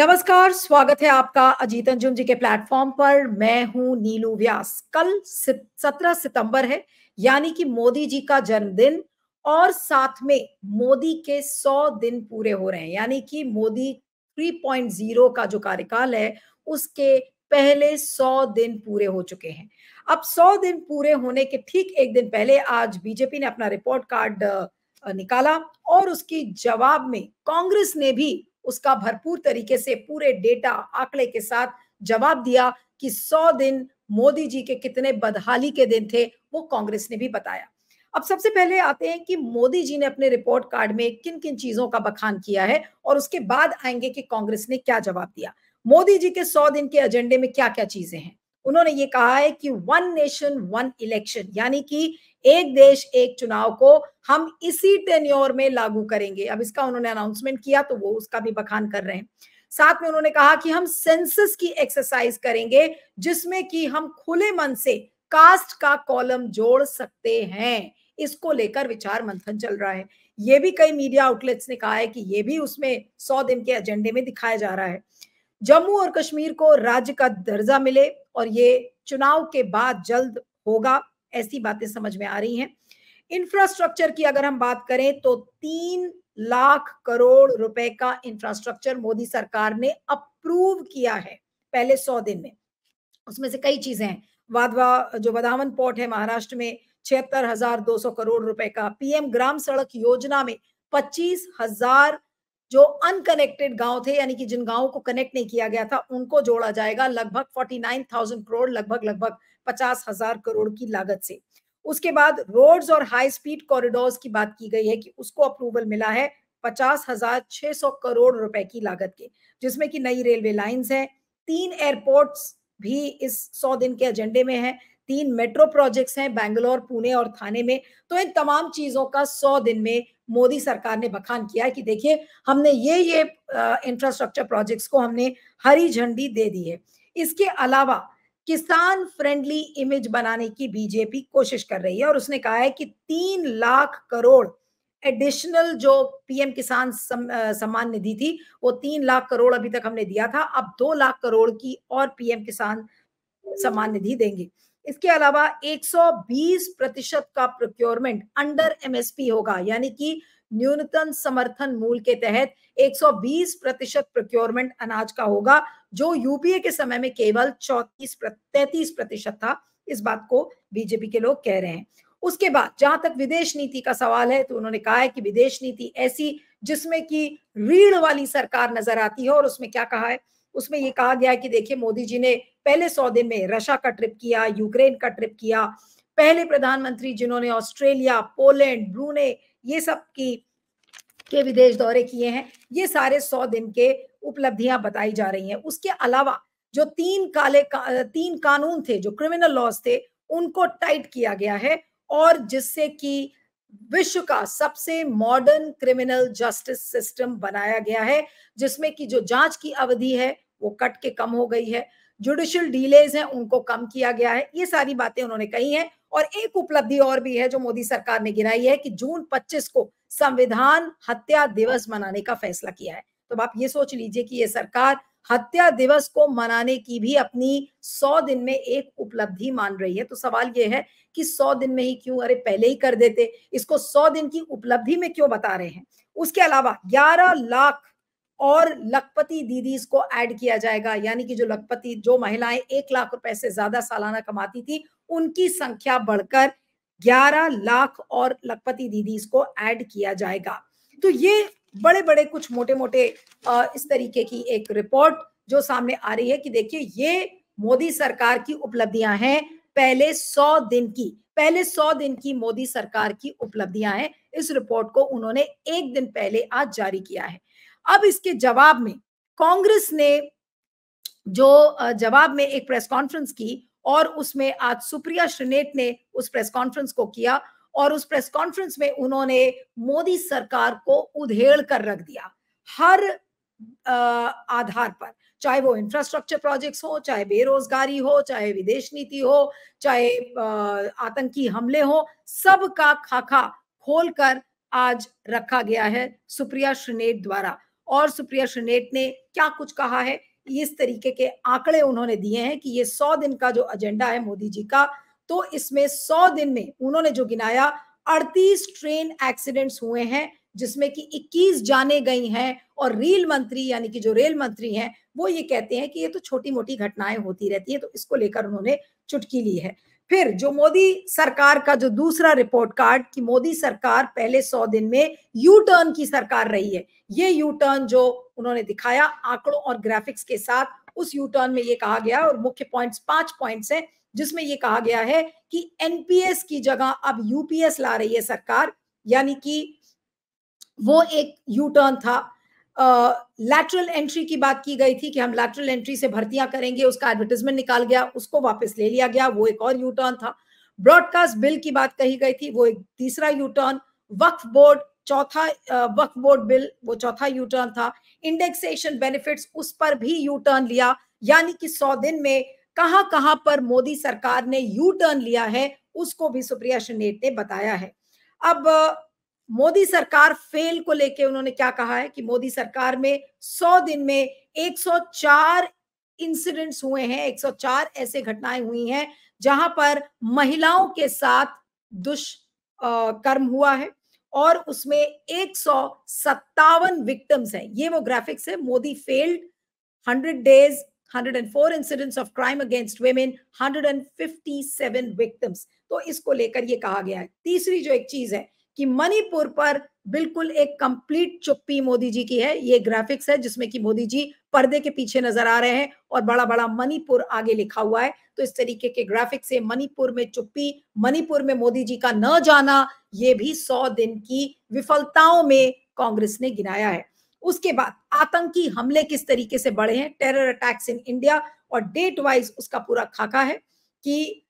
नमस्कार स्वागत है आपका अजीत अंजुम जी के प्लेटफॉर्म पर मैं हूं नीलू व्यास कल सत्रह सितंबर है यानी कि मोदी जी का जन्मदिन और साथ में मोदी के सौ दिन पूरे हो रहे हैं यानी कि मोदी 3.0 का जो कार्यकाल है उसके पहले सौ दिन पूरे हो चुके हैं अब सौ दिन पूरे होने के ठीक एक दिन पहले आज बीजेपी ने अपना रिपोर्ट कार्ड निकाला और उसकी जवाब में कांग्रेस ने भी उसका भरपूर तरीके से पूरे डेटा आंकड़े के साथ जवाब दिया कि सौ दिन मोदी जी के कितने बदहाली के दिन थे वो कांग्रेस ने भी बताया अब सबसे पहले आते हैं कि मोदी जी ने अपने रिपोर्ट कार्ड में किन किन चीजों का बखान किया है और उसके बाद आएंगे कि कांग्रेस ने क्या जवाब दिया मोदी जी के सौ दिन के एजेंडे में क्या क्या चीजें हैं उन्होंने ये कहा है कि वन नेशन वन इलेक्शन यानी कि एक देश एक चुनाव को हम इसी टेन्योर में लागू करेंगे अब इसका उन्होंने अनाउंसमेंट किया तो वो उसका भी बखान कर रहे हैं साथ में उन्होंने कहा कि हम सेंसस की एक्सरसाइज करेंगे जिसमें कि हम खुले मन से कास्ट का कॉलम जोड़ सकते हैं इसको लेकर विचार मंथन चल रहा है ये भी कई मीडिया आउटलेट्स ने कहा है कि ये भी उसमें सौ दिन के एजेंडे में दिखाया जा रहा है जम्मू और कश्मीर को राज्य का दर्जा मिले और ये चुनाव के बाद जल्द होगा ऐसी बातें समझ में आ रही हैं इंफ्रास्ट्रक्चर की अगर हम बात करें तो तीन लाख करोड़ रुपए का इंफ्रास्ट्रक्चर मोदी सरकार ने अप्रूव किया है पहले सौ दिन में उसमें से कई चीजें हैं वाधवा जो बदावन पोर्ट है महाराष्ट्र में छिहत्तर हजार दो सौ करोड़ रुपए का पीएम ग्राम सड़क योजना में पच्चीस हजार जो अनकनेक्टेड गांव थे यानी कि जिन गांवों को कनेक्ट नहीं किया गया था उनको जोड़ा जाएगा लगभग 49,000 करोड़ लगभग लगभग पचास हजार करोड़ की लागत से उसके बाद रोड्स और हाई स्पीड कॉरिडोर की बात की गई है कि उसको अप्रूवल मिला है पचास हजार छह सौ करोड़ रुपए की लागत के जिसमें कि नई रेलवे लाइन्स है तीन एयरपोर्ट्स भी इस सौ दिन के एजेंडे में है तीन मेट्रो प्रोजेक्ट्स हैं बैंगलोर पुणे और थाने में तो इन तमाम चीजों का सौ दिन में मोदी सरकार ने बखान किया है कि देखिए हमने ये ये इंफ्रास्ट्रक्चर प्रोजेक्ट्स को हमने हरी झंडी दे दी है इसके अलावा किसान फ्रेंडली इमेज बनाने की बीजेपी कोशिश कर रही है और उसने कहा है कि तीन लाख करोड़ एडिशनल जो पीएम किसान सम्मान निधि थी वो तीन लाख करोड़ अभी तक हमने दिया था अब दो लाख करोड़ की और पीएम किसान सम्मान निधि देंगे इसके अलावा 120 प्रतिशत का प्रोक्योरमेंट अंडर एमएसपी होगा यानी कि न्यूनतम समर्थन मूल के तहत 120 प्रतिशत प्रोक्योरमेंट अनाज का होगा जो यूपीए के समय में केवल चौतीस तैतीस प्रतिशत था इस बात को बीजेपी के लोग कह रहे हैं उसके बाद जहां तक विदेश नीति का सवाल है तो उन्होंने कहा है कि विदेश नीति ऐसी जिसमें कि रीढ़ वाली सरकार नजर आती है और उसमें क्या कहा है उसमें ये कहा गया है कि देखिए मोदी जी ने पहले सौ दिन में रशिया का ट्रिप किया यूक्रेन का ट्रिप किया पहले प्रधानमंत्री जिन्होंने ऑस्ट्रेलिया पोलैंड ब्रूने ये सब की के विदेश दौरे किए हैं ये सारे सौ दिन के उपलब्धियां बताई जा रही हैं उसके अलावा जो तीन काले का, तीन कानून थे जो क्रिमिनल लॉज थे उनको टाइट किया गया है और जिससे कि विश्व का सबसे मॉडर्न क्रिमिनल जस्टिस सिस्टम बनाया गया है जिसमें कि जो जांच की अवधि है वो कट के कम हो गई है जुडिशियल डीलेज हैं उनको कम किया गया है ये सारी बातें उन्होंने कही हैं और एक उपलब्धि और भी है जो मोदी सरकार ने गिराई है कि जून 25 को संविधान हत्या दिवस मनाने का फैसला किया है तो आप ये सोच लीजिए कि ये सरकार हत्या दिवस को मनाने की भी अपनी सौ दिन में एक उपलब्धि मान रही है तो सवाल यह है कि सौ दिन में ही क्यों अरे पहले ही कर देते इसको सौ दिन की उपलब्धि में क्यों बता रहे हैं उसके अलावा ग्यारह लाख और लखपति दीदी को ऐड किया जाएगा यानी कि जो लखपति जो महिलाएं एक लाख रुपए से ज्यादा सालाना कमाती थी उनकी संख्या बढ़कर ग्यारह लाख और लखपति दीदी को ऐड किया जाएगा तो ये बड़े बड़े कुछ मोटे मोटे इस तरीके की एक रिपोर्ट जो सामने आ रही है कि देखिए ये मोदी सरकार की उपलब्धियां हैं पहले सौ दिन की पहले सौ दिन की मोदी सरकार की उपलब्धियां हैं इस रिपोर्ट को उन्होंने एक दिन पहले आज जारी किया है अब इसके जवाब में कांग्रेस ने जो जवाब में एक प्रेस कॉन्फ्रेंस की और उसमें आज सुप्रिया श्रीनेट ने उस प्रेस कॉन्फ्रेंस को किया और उस प्रेस कॉन्फ्रेंस में उन्होंने मोदी सरकार को उधेड़ कर रख दिया हर आधार पर चाहे वो इंफ्रास्ट्रक्चर प्रोजेक्ट्स हो चाहे बेरोजगारी हो चाहे विदेश नीति हो चाहे आतंकी हमले हो सब का खाका खोल कर आज रखा गया है सुप्रिया श्रीनेट द्वारा और सुप्रिया श्रीनेट ने क्या कुछ कहा है इस तरीके के आंकड़े उन्होंने दिए हैं कि ये सौ दिन का जो एजेंडा है मोदी जी का तो इसमें सौ दिन में उन्होंने जो गिनाया अड़तीस ट्रेन एक्सीडेंट्स हुए हैं जिसमें कि 21 जाने गई हैं और रेल मंत्री यानी कि जो रेल मंत्री हैं वो ये कहते हैं कि ये तो छोटी मोटी घटनाएं होती रहती हैं तो इसको लेकर उन्होंने चुटकी ली है फिर जो मोदी सरकार का जो दूसरा रिपोर्ट कार्ड कि मोदी सरकार पहले सौ दिन में यू टर्न की सरकार रही है ये यू टर्न जो उन्होंने दिखाया आंकड़ों और ग्राफिक्स के साथ उस यू टर्न में ये कहा गया और मुख्य पॉइंट्स पांच पॉइंट्स हैं जिसमें ये कहा गया है कि एनपीएस की जगह अब यूपीएस ला रही है सरकार यानी कि वो एक यू टर्न था लैटरल uh, एंट्री की बात की गई थी कि हम लैटरल एंट्री से भर्तियां करेंगे उसका एडवर्टीजमेंट निकाल गया उसको वापस ले लिया गया वो एक और यू टर्न था ब्रॉडकास्ट बिल की बात कही गई थी वो एक तीसरा यू टर्न वक्फ बोर्ड चौथा वक्फ बोर्ड बिल वो चौथा यू टर्न था इंडेक्सेशन बेनिफिट्स उस पर भी यू टर्न लिया यानी कि सौ दिन में कहां कहां पर मोदी सरकार ने यू टर्न लिया है उसको भी सुप्रिया शनेट ने बताया है अब मोदी सरकार फेल को लेके उन्होंने क्या कहा है कि मोदी सरकार में 100 दिन में 104 इंसिडेंट्स हुए हैं 104 ऐसे घटनाएं हुई हैं जहां पर महिलाओं के साथ दुष्कर्म हुआ है और उसमें एक सौ विक्टिम्स हैं ये वो ग्राफिक्स है Modi failed hundred days 104 incidents of crime against women 157 victims तो इसको लेकर ये कहा गया है तीसरी जो एक चीज है कि मणिपुर पर बिल्कुल एक कंप्लीट चुप्पी मोदी जी की है ये ग्राफिक्स है जिसमें कि मोदी जी पर्दे के पीछे नजर आ रहे हैं और बड़ा बड़ा मणिपुर आगे लिखा हुआ है तो इस तरीके के ग्राफिक से मणिपुर में चुप्पी मणिपुर में मोदी जी का न जाना ये भी सौ दिन की विफलताओं में कांग्रेस ने गिनाया है उसके बाद आतंकी हमले किस तरीके से बढ़े हैं टेरर अटैक्स इन इंडिया और डेट वाइज उसका पूरा खाका है कि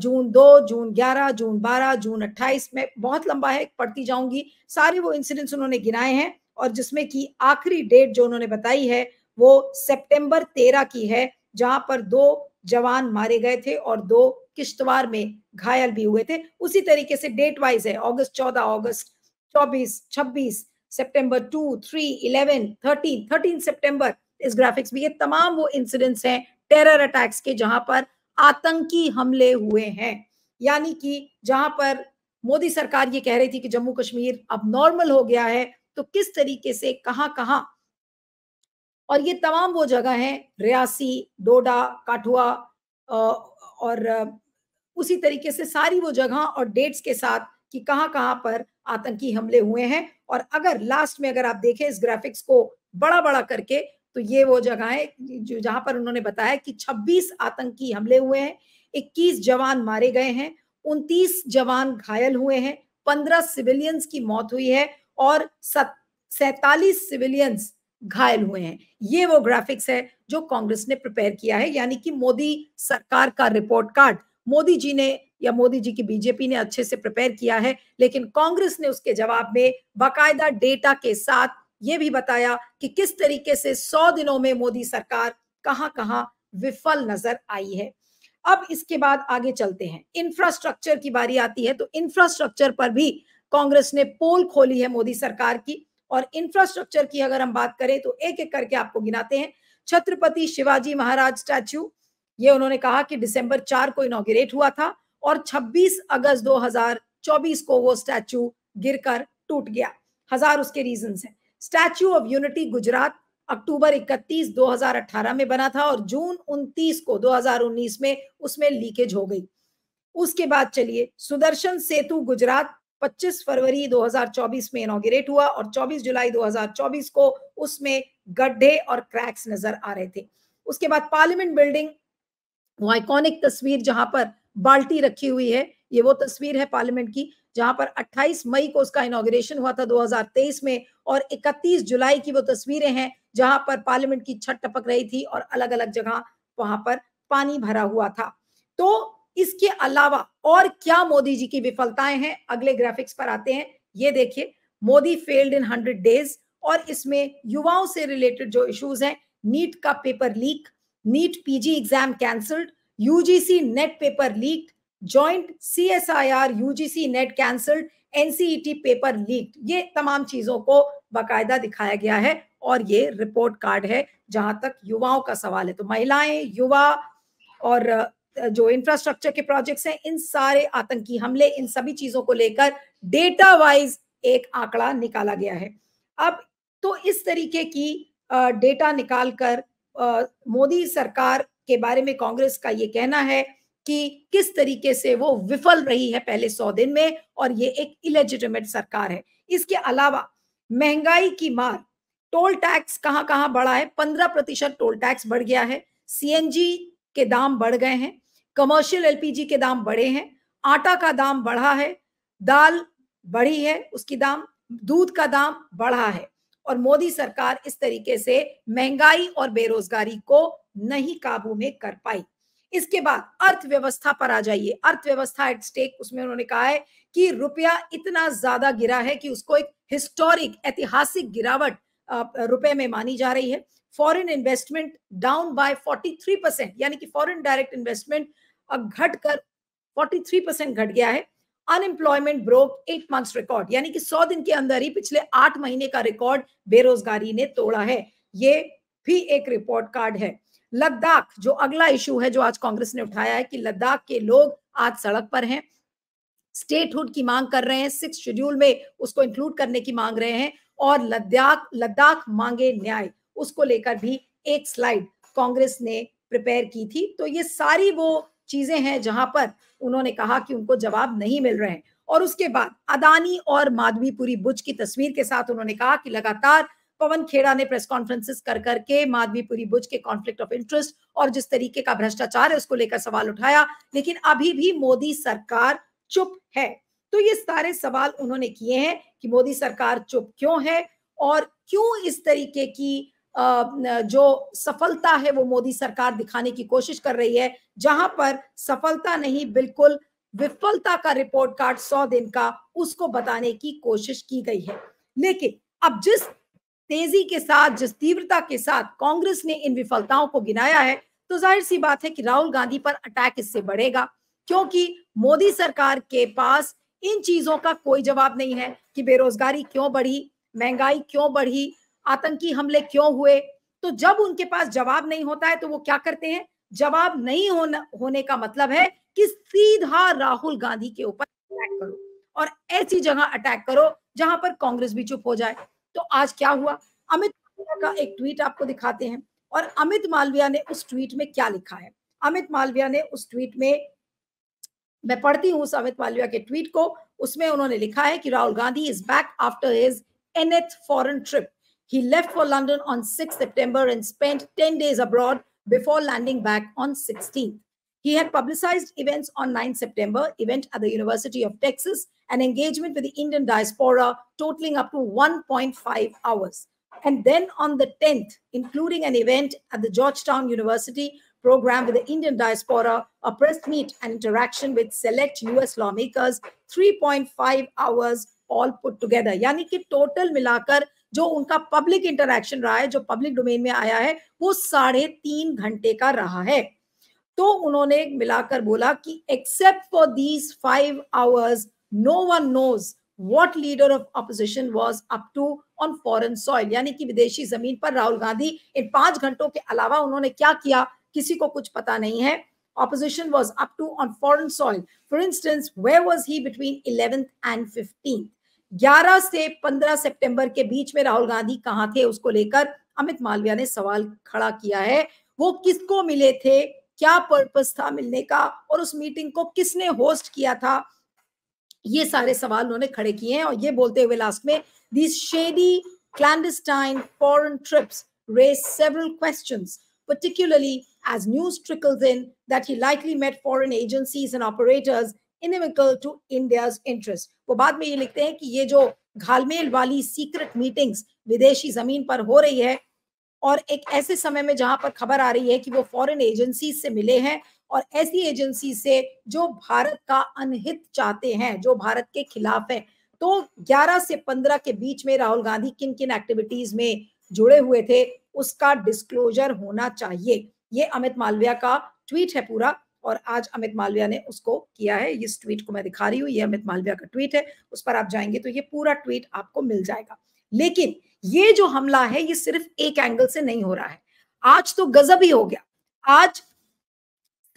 जून दो जून ग्यारह जून बारह जून अट्ठाईस में बहुत लंबा है पढ़ती जाऊंगी सारे वो इंसिडेंट्स उन्होंने गिनाए हैं और जिसमें कि आखिरी डेट जो उन्होंने बताई है वो सितंबर तेरह की है जहां पर दो जवान मारे गए थे और दो किश्तवार में घायल भी हुए थे उसी तरीके से डेट वाइज है अगस्त चौदह अगस्त चौबीस छब्बीस September two three eleven thirteen thirteen September इस ग्राफिक्स में ये तमाम वो इंसिडेंट्स हैं टेरर अटैक्स के जहां पर आतंकी हमले हुए हैं यानी कि जहां पर मोदी सरकार ये कह रही थी कि जम्मू कश्मीर अब नॉर्मल हो गया है तो किस तरीके से कहां कहां और ये तमाम वो जगह हैं रियासी डोडा काठुआ और उसी तरीके से सारी वो जगह और डेट्स के साथ कि कहां कहां पर आतंकी हमले हुए हैं और अगर लास्ट में अगर आप देखें इस ग्राफिक्स को बड़ा बड़ा करके तो ये वो जगह है जो जहां पर उन्होंने बताया कि 26 आतंकी हमले हुए हैं 21 जवान मारे गए हैं उनतीस जवान घायल हुए हैं पंद्रह सिविलियंस की मौत हुई है और सैतालीस सिविलियंस घायल हुए हैं ये वो ग्राफिक्स है जो कांग्रेस ने प्रिपेयर किया है यानी कि मोदी सरकार का रिपोर्ट कार्ड मोदी जी ने या मोदी जी की बीजेपी ने अच्छे से प्रिपेयर किया है लेकिन कांग्रेस ने उसके जवाब में बाकायदा डेटा के साथ ये भी बताया कि किस तरीके से सौ दिनों में मोदी सरकार कहां कहां विफल नजर आई है अब इसके बाद आगे चलते हैं इंफ्रास्ट्रक्चर की बारी आती है तो इंफ्रास्ट्रक्चर पर भी कांग्रेस ने पोल खोली है मोदी सरकार की और इंफ्रास्ट्रक्चर की अगर हम बात करें तो एक एक करके आपको गिनाते हैं छत्रपति शिवाजी महाराज स्टैच्यू ये उन्होंने कहा कि दिसंबर चार को इनोग्रेट हुआ था और 26 अगस्त 2024 को वो स्टैचू गिरकर टूट गया हजार उसके रीजन है Statue of Unity Gujarat October 31 2018 में बना था और जून 29 को 2019 में उसमें लीकेज हो गई उसके बाद चलिए सुदर्शन सेतु गुजरात 25 फरवरी 2024 में इनोग्रेट हुआ और 24 जुलाई 2024 को उसमें गड्ढे और क्रैक्स नजर आ रहे थे उसके बाद पार्लियामेंट बिल्डिंग वो आइकॉनिक तस्वीर जहां पर बाल्टी रखी हुई है ये वो तस्वीर है पार्लियामेंट की जहां पर 28 मई को उसका इनोग्रेशन हुआ था 2023 में और 31 जुलाई की वो तस्वीरें हैं जहां पर पार्लियामेंट की छत टपक रही थी और अलग अलग जगह वहां पर पानी भरा हुआ था तो इसके अलावा और क्या मोदी जी की विफलताएं हैं अगले ग्राफिक्स पर आते हैं ये देखिए Modi failed in hundred days और इसमें युवाओं से रिलेटेड जो इश्यूज हैं नीट का paper leak NEET PG exam cancelled UGC NET paper leak joint C S I R UGC NET cancelled NCET paper leak ये तमाम चीजों को बाकायदा दिखाया गया है और ये रिपोर्ट कार्ड है जहां तक युवाओं का सवाल है तो महिलाएं युवा और जो इंफ्रास्ट्रक्चर के प्रोजेक्ट्स हैं इन सारे आतंकी हमले इन सभी चीजों को लेकर डेटा वाइज एक आंकड़ा निकाला गया है अब तो इस तरीके की डेटा निकाल कर मोदी सरकार के बारे में कांग्रेस का ये कहना है कि किस तरीके से वो विफल रही है पहले सौ दिन में और ये एक इलेजिटिमेट सरकार है इसके अलावा महंगाई की मार टोल टैक्स कहाँ कहाँ बढ़ा है पंद्रह प्रतिशत टोल टैक्स बढ़ गया है सीएनजी के दाम बढ़ गए हैं कमर्शियल एलपीजी के दाम बढ़े हैं आटा का दाम बढ़ा है दाल बढ़ी है उसकी दाम दूध का दाम बढ़ा है और मोदी सरकार इस तरीके से महंगाई और बेरोजगारी को नहीं काबू में कर पाई इसके बाद अर्थव्यवस्था पर आ जाइए अर्थव्यवस्था एट स्टेक उसमें उन्होंने कहा है कि रुपया इतना ज्यादा गिरा है कि उसको एक हिस्टोरिक ऐतिहासिक गिरावट रुपए में मानी जा रही है foreign investment down by 43 percent यानी कि फॉरेन डायरेक्ट इन्वेस्टमेंट घटकर 43 परसेंट घट गया है unemployment broke eight month record यानी कि सौ दिन के अंदर ही पिछले आठ महीने का रिकॉर्ड बेरोजगारी ने तोड़ा है ये भी एक रिपोर्ट कार्ड है लद्दाख जो अगला इशू है जो आज कांग्रेस ने उठाया है कि लद्दाख के लोग आज सड़क पर हैं स्टेटहुड की मांग कर रहे हैं सिक्स शेड्यूल में उसको इंक्लूड करने की मांग रहे हैं और लद्दाख लद्दाख मांगे न्याय उसको लेकर भी एक स्लाइड कांग्रेस ने प्रिपेयर की थी तो ये सारी वो चीजें हैं जहां पर उन्होंने कहा कि उनको जवाब नहीं मिल रहे हैं और उसके बाद अदानी और माधवीपुरी बुज की तस्वीर के साथ उन्होंने कहा कि लगातार पवन खेड़ा ने प्रेस कॉन्फ्रेंसिस कर करके माधवीपुरी बुज के कॉन्फ्लिक्ट ऑफ इंटरेस्ट और जिस तरीके का भ्रष्टाचार है उसको लेकर सवाल उठाया लेकिन अभी भी मोदी सरकार चुप है तो ये सारे सवाल उन्होंने किए हैं कि मोदी सरकार चुप क्यों है और क्यों इस तरीके की जो सफलता है वो मोदी सरकार दिखाने की कोशिश कर रही है जहां पर सफलता नहीं बिल्कुल विफलता का रिपोर्ट कार्ड सौ दिन का उसको बताने की कोशिश की गई है लेकिन अब जिस तेजी के साथ जिस तीव्रता के साथ कांग्रेस ने इन विफलताओं को गिनाया है तो जाहिर सी बात है कि राहुल गांधी पर अटैक इससे बढ़ेगा क्योंकि मोदी सरकार के पास इन चीजों का कोई जवाब नहीं है कि बेरोजगारी क्यों बढ़ी महंगाई क्यों बढ़ी आतंकी हमले क्यों हुए तो जब उनके पास जवाब नहीं होता है तो वो क्या करते हैं जवाब नहीं होना होने का मतलब है कि सीधा राहुल गांधी के ऊपर अटैक करो और ऐसी जगह अटैक करो जहां पर कांग्रेस भी चुप हो जाए तो आज क्या हुआ अमित मालविया का एक ट्वीट आपको दिखाते हैं और अमित मालविया ने उस ट्वीट में क्या लिखा है अमित मालविया ने उस ट्वीट में मैं पढ़ती हूँ उस अमित मालविया के ट्वीट को उसमें उन्होंने लिखा है कि Rahul Gandhi is back after his nth foreign trip He left for London on 6 September and spent 10 days abroad before landing back on 16th. He had publicized events on 9 September, event at the University of Texas, an engagement with the Indian diaspora totaling up to 1.5 hours. And then on the 10th, including an event at the Georgetown University program with the Indian diaspora, a press meet and interaction with select US lawmakers, 3.5 hours all put together. यानी कि total मिलाकर जो उनका public interaction रहा है जो public domain में आया है वो साढ़े तीन घंटे का रहा है तो उन्होंने मिलाकर बोला कि except for these five hours no one knows what leader of opposition was up to on foreign soil यानी कि विदेशी जमीन पर राहुल गांधी इन पांच घंटों के अलावा उन्होंने क्या किया किसी को कुछ पता नहीं है opposition was up to on foreign soil. For instance, where was he between 11th and 15th? 11 से 15 सितंबर के बीच में राहुल गांधी कहां थे उसको लेकर अमित मालविया ने सवाल खड़ा किया है वो किसको मिले थे क्या पर्पस था मिलने का और उस मीटिंग को किसने होस्ट किया था ये सारे सवाल उन्होंने खड़े किए हैं और ये बोलते हुए लास्ट में this shady clandestine foreign trips raise several question particularly as news trickles in that he likely met foreign agencies and operators inimical to India's interest वो बाद में ये लिखते हैं कि ये जो घालमेल वाली सीक्रेट मीटिंग्स विदेशी जमीन पर हो रही है और एक ऐसे समय में जहां पर खबर आ रही है कि वो फॉरेन एजेंसी से मिले हैं और ऐसी एजेंसी से जो भारत का अनहित चाहते हैं जो भारत के खिलाफ है तो 11 से 15 के बीच में राहुल गांधी किन किन एक्टिविटीज में जुड़े हुए थे उसका डिस्क्लोजर होना चाहिए ये अमित मालविया का ट्वीट है पूरा और आज अमित मालविया ने उसको किया है इस ट्वीट को मैं दिखा रही हूँ ये अमित मालविया का ट्वीट है उस पर आप जाएंगे तो ये पूरा ट्वीट आपको मिल जाएगा लेकिन ये जो हमला है ये सिर्फ एक एंगल से नहीं हो रहा है आज तो गजब ही हो गया आज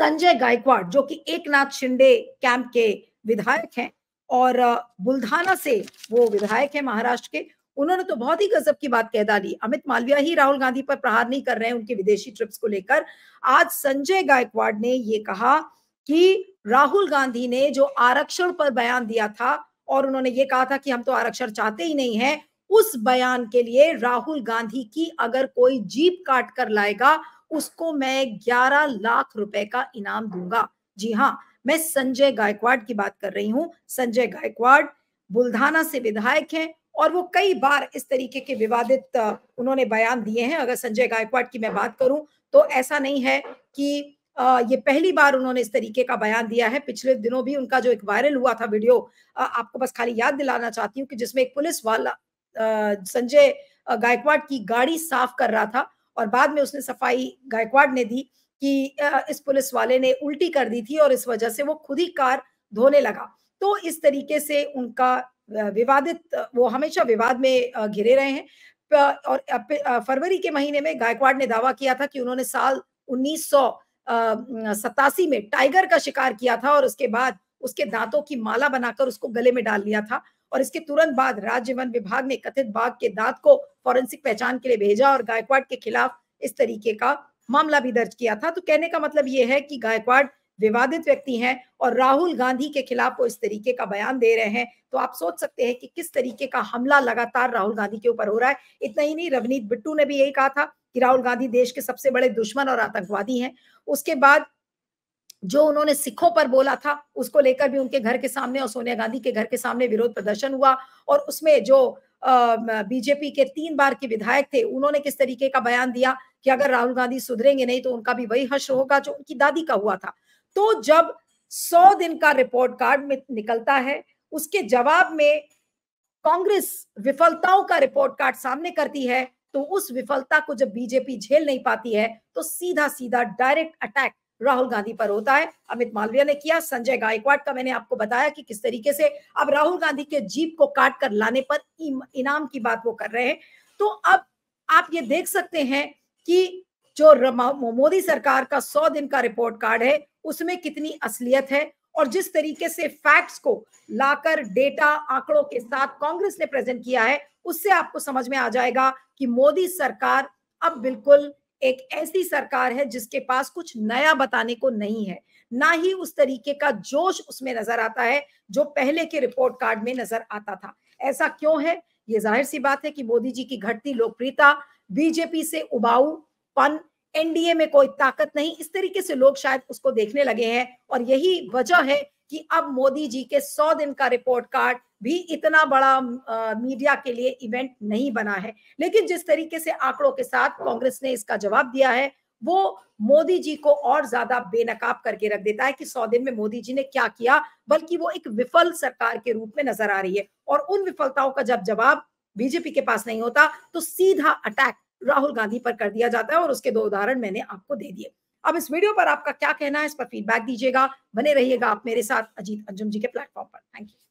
संजय गायकवाड़ जो कि एक नाथ शिंदे कैंप के विधायक हैं और बुल्धाना से वो विधायक है महाराष्ट्र के उन्होंने तो बहुत ही गजब की बात कह डाली अमित मालविया ही राहुल गांधी पर प्रहार नहीं कर रहे हैं उनके विदेशी ट्रिप्स को लेकर आज संजय गायकवाड़ ने ये कहा कि राहुल गांधी ने जो आरक्षण पर बयान दिया था और उन्होंने ये कहा था कि हम तो आरक्षण चाहते ही नहीं है उस बयान के लिए राहुल गांधी की अगर कोई जीप काट कर लाएगा उसको मैं 11 लाख रुपए का इनाम दूंगा जी हाँ मैं संजय गायकवाड़ की बात कर रही हूँ संजय गायकवाड़ बुल्धाना से विधायक हैं और वो कई बार इस तरीके के विवादित उन्होंने बयान दिए हैं अगर संजय गायकवाड़ की मैं बात करूं तो ऐसा नहीं है कि ये पहली बार उन्होंने इस तरीके का बयान दिया है पिछले दिनों भी उनका जो एक वायरल हुआ था वीडियो आपको बस खाली याद दिलाना चाहती हूँ कि जिसमें एक पुलिस वाला संजय गायकवाड़ की गाड़ी साफ कर रहा था और बाद में उसने सफाई गायकवाड़ ने दी कि इस पुलिस वाले ने उल्टी कर दी थी और इस वजह से वो खुद ही कार धोने लगा तो इस तरीके से उनका विवादित वो हमेशा विवाद में घिरे रहे हैं और फरवरी के महीने में गायकवाड़ ने दावा किया था कि उन्होंने साल उन्नीस सतासी में टाइगर का शिकार किया था और उसके बाद उसके दांतों की माला बनाकर उसको गले में डाल लिया था और इसके तुरंत बाद राज्य वन विभाग ने कथित बाघ के दांत को फॉरेंसिक पहचान के लिए भेजा और गायकवाड़ के खिलाफ इस तरीके का मामला भी दर्ज किया था तो कहने का मतलब ये है कि गायकवाड़ विवादित व्यक्ति हैं और राहुल गांधी के खिलाफ वो इस तरीके का बयान दे रहे हैं तो आप सोच सकते हैं कि किस तरीके का हमला लगातार राहुल गांधी के ऊपर हो रहा है इतना ही नहीं रवनीत बिट्टू ने भी यही कहा था कि राहुल गांधी देश के सबसे बड़े दुश्मन और आतंकवादी हैं उसके बाद जो उन्होंने सिखों पर बोला था उसको लेकर भी उनके घर के सामने और सोनिया गांधी के घर के सामने विरोध प्रदर्शन हुआ और उसमें जो बीजेपी के तीन बार के विधायक थे उन्होंने किस तरीके का बयान दिया कि अगर राहुल गांधी सुधरेंगे नहीं तो उनका भी वही हश्र होगा जो उनकी दादी का हुआ था तो जब सौ दिन का रिपोर्ट कार्ड में निकलता है उसके जवाब में कांग्रेस विफलताओं का रिपोर्ट कार्ड सामने करती है तो उस विफलता को जब बीजेपी झेल नहीं पाती है तो सीधा सीधा डायरेक्ट अटैक राहुल गांधी पर होता है अमित मालवीय ने किया संजय गायकवाड़ का मैंने आपको बताया कि किस तरीके से अब राहुल गांधी के जीप को काट कर लाने पर इनाम की बात वो कर रहे हैं तो अब आप ये देख सकते हैं कि जो मोदी सरकार का सौ दिन का रिपोर्ट कार्ड है उसमें कितनी असलियत है और जिस तरीके से फैक्ट्स को लाकर डेटा आंकड़ों के साथ कांग्रेस ने प्रेजेंट किया है उससे आपको समझ में आ जाएगा कि मोदी सरकार अब बिल्कुल एक ऐसी सरकार है जिसके पास कुछ नया बताने को नहीं है ना ही उस तरीके का जोश उसमें नजर आता है जो पहले के रिपोर्ट कार्ड में नजर आता था ऐसा क्यों है ये जाहिर सी बात है कि मोदी जी की घटती लोकप्रियता बीजेपी से उबाऊ पन एनडीए में कोई ताकत नहीं इस तरीके से लोग शायद उसको देखने लगे हैं और यही वजह है कि अब मोदी जी के सौ दिन का रिपोर्ट कार्ड भी इतना बड़ा आ, मीडिया के लिए इवेंट नहीं बना है लेकिन जिस तरीके से आंकड़ों के साथ कांग्रेस ने इसका जवाब दिया है वो मोदी जी को और ज्यादा बेनकाब करके रख देता है कि सौ दिन में मोदी जी ने क्या किया बल्कि वो एक विफल सरकार के रूप में नजर आ रही है और उन विफलताओं का जब जवाब बीजेपी के पास नहीं होता तो सीधा अटैक राहुल गांधी पर कर दिया जाता है और उसके दो उदाहरण मैंने आपको दे दिए अब इस वीडियो पर आपका क्या कहना है इस पर फीडबैक दीजिएगा बने रहिएगा आप मेरे साथ अजीत अंजुम जी के प्लेटफॉर्म पर थैंक यू